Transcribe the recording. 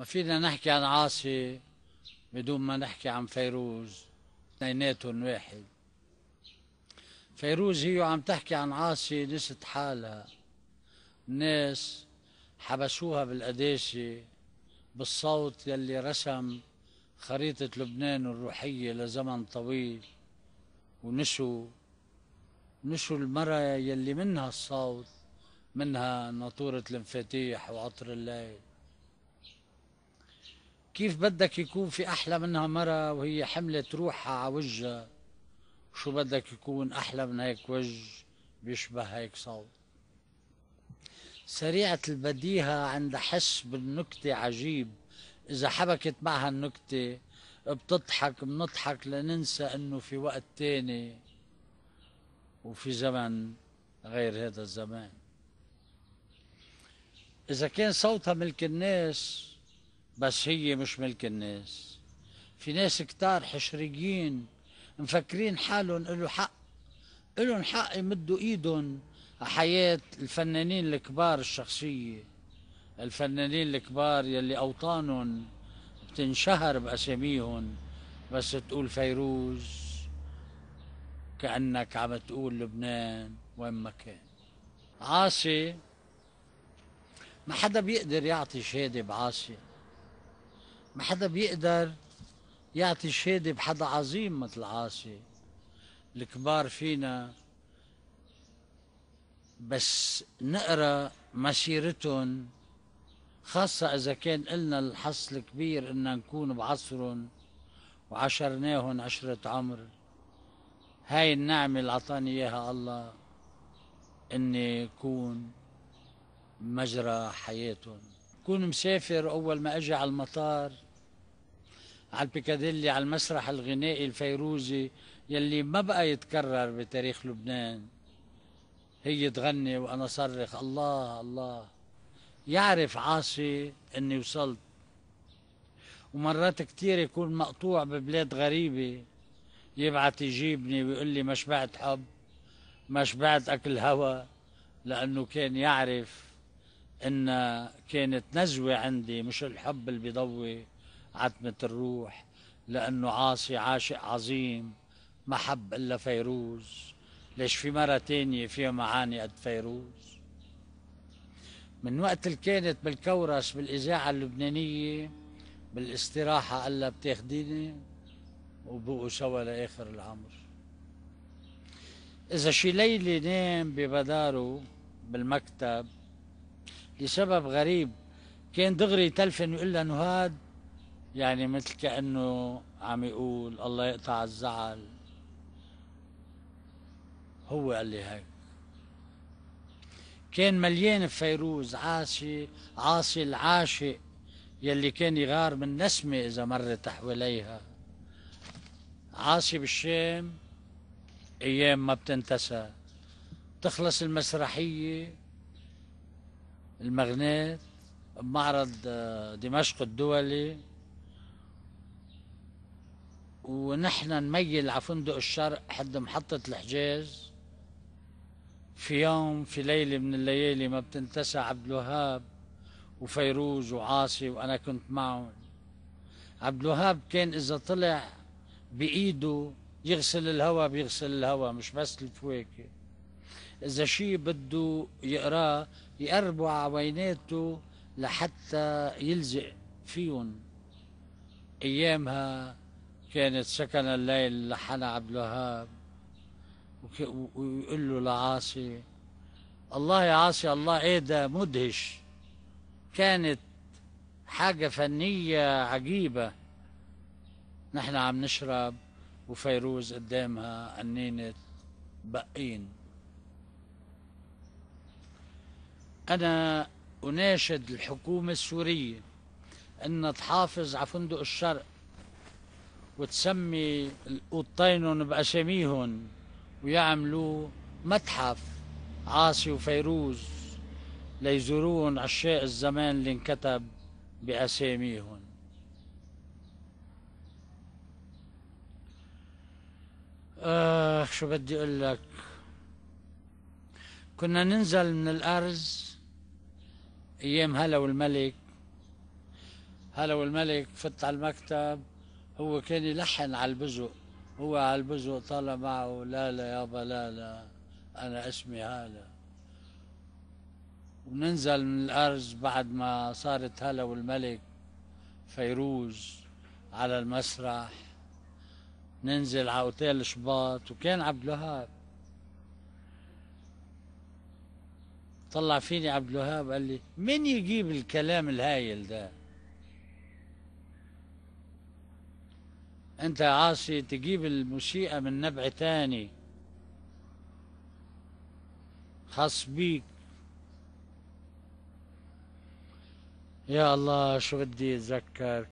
ما فينا نحكي عن عاصي بدون ما نحكي عن فيروز اثنيناتهم واحد فيروز هي عم تحكي عن عاصي نست حالها ناس حبسوها بالقداسة بالصوت يلي رسم خريطة لبنان الروحية لزمن طويل ونسوا نسوا المرأة يلي منها الصوت منها ناطورة المفاتيح وعطر الليل كيف بدك يكون في أحلى منها مرة وهي حملت روحها على وجهها شو بدك يكون أحلى من هيك وجه بيشبه هيك صوت سريعة البديهة عند حس بالنكتة عجيب إذا حبكت معها النكتة بتضحك بنضحك لننسى إنه في وقت تاني وفي زمن غير هذا الزمان إذا كان صوتها ملك الناس بس هي مش ملك الناس في ناس كتار حشريين مفكرين حالهم إلو حق لهم حق يمدوا ايدهم على حياة الفنانين الكبار الشخصية الفنانين الكبار يلي اوطانهم بتنشهر باساميهم بس تقول فيروز كأنك عم تقول لبنان وين ما كان عاصي ما حدا بيقدر يعطي شهادة بعاصي ما حدا بيقدر يعطي شهادة بحدا عظيم مثل عاصي الكبار فينا بس نقرا مسيرتهم خاصة إذا كان إلنا الحص الكبير إن نكون بعصرهم وعشرناهم عشرة عمر هاي النعمة اللي عطاني إياها الله إني كون مجرى حياتهم كون مسافر أول ما أجي على المطار على البيكاديلي على المسرح الغنائي الفيروزي يلي ما بقى يتكرر بتاريخ لبنان هي تغني وأنا صرخ الله الله يعرف عاصي أني وصلت ومرات كتير يكون مقطوع ببلاد غريبة يبعت يجيبني ويقول لي ما شبعت حب ما شبعت أكل هوا لأنه كان يعرف إن كانت نزوة عندي مش الحب اللي بيضوي عتمة الروح لأنه عاصي عاشق عظيم ما حب إلا فيروز ليش في مرة تانية فيها معاني قد فيروز من وقت اللي كانت بالكورس بالإذاعة اللبنانية بالاستراحة الا بتاخديني وبقوا سوا لآخر العمر إذا شي ليلة نام ببداره بالمكتب لسبب غريب كان دغري تلفن يقول لها نهاد يعني مثل كأنه عم يقول الله يقطع الزعل هو قال لي هيك كان مليان بفيروز عاصي عاصي العاشق يلي كان يغار من نسمة إذا مرت حواليها عاصي بالشام أيام ما بتنتسى تخلص المسرحية المغناط بمعرض آه، دمشق الدولي ونحن نميل على فندق الشرق حد محطة الحجاز في يوم في ليلة من الليالي ما بتنتسى عبد الوهاب وفيروز وعاصي وأنا كنت معهم عبد الوهاب كان إذا طلع بإيده يغسل الهواء بيغسل الهواء مش بس الفواكه إذا شيء بده يقراه يقربوا على عويناته لحتى يلزق فيهم أيامها كانت سكن الليل لحنا عبد الوهاب ويقول له لعاصي الله يا عاصي الله ايه ده مدهش كانت حاجة فنية عجيبة نحن عم نشرب وفيروز قدامها قنينة بقين أنا أناشد الحكومة السورية أن تحافظ على فندق الشرق وتسمي أوضتينهم بأساميهم ويعملوا متحف عاصي وفيروز ليزورون عشاء الزمان اللي انكتب بأساميهم آخ آه، شو بدي أقول لك كنا ننزل من الأرز ايام هلا والملك هلا والملك فت على المكتب هو كان يلحن على البزق هو على البزق طالع معه لا لا يابا لا لا انا اسمي هلا وننزل من الارز بعد ما صارت هلا والملك فيروز على المسرح ننزل على اوتيل شباط وكان عبد الوهاب طلع فيني عبد الوهاب قال لي مين يجيب الكلام الهايل ده انت يا عاصي تجيب المشيئة من نبع تاني خاص بيك يا الله شو بدي اتذكر